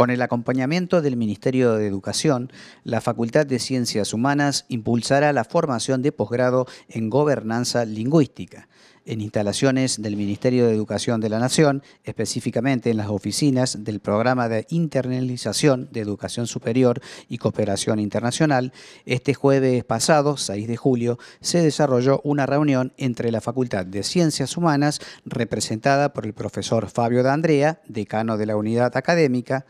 Con el acompañamiento del Ministerio de Educación, la Facultad de Ciencias Humanas impulsará la formación de posgrado en gobernanza lingüística en instalaciones del Ministerio de Educación de la Nación, específicamente en las oficinas del Programa de Internalización de Educación Superior y Cooperación Internacional, este jueves pasado, 6 de julio, se desarrolló una reunión entre la Facultad de Ciencias Humanas, representada por el profesor Fabio D'Andrea, decano de la unidad académica,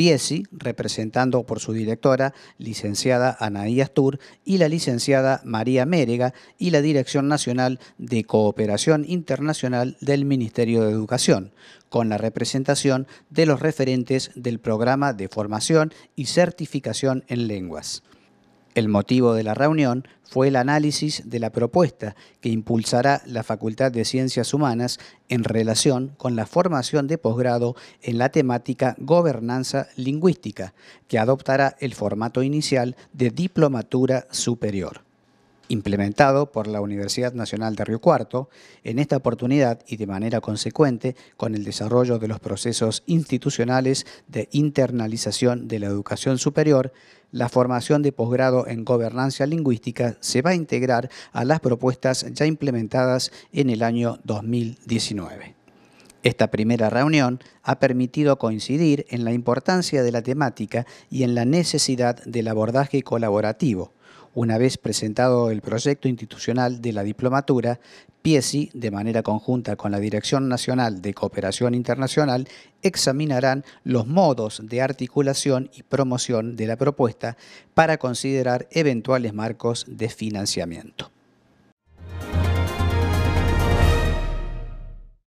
Piesi, representando por su directora, licenciada Anaí Astur, y la licenciada María Mérega, y la Dirección Nacional de Cooperación Internacional del Ministerio de Educación, con la representación de los referentes del Programa de Formación y Certificación en Lenguas. El motivo de la reunión fue el análisis de la propuesta que impulsará la Facultad de Ciencias Humanas en relación con la formación de posgrado en la temática gobernanza lingüística, que adoptará el formato inicial de diplomatura superior implementado por la Universidad Nacional de Río Cuarto, en esta oportunidad y de manera consecuente con el desarrollo de los procesos institucionales de internalización de la educación superior, la formación de posgrado en gobernancia lingüística se va a integrar a las propuestas ya implementadas en el año 2019. Esta primera reunión ha permitido coincidir en la importancia de la temática y en la necesidad del abordaje colaborativo una vez presentado el proyecto institucional de la diplomatura, PIESI, de manera conjunta con la Dirección Nacional de Cooperación Internacional, examinarán los modos de articulación y promoción de la propuesta para considerar eventuales marcos de financiamiento.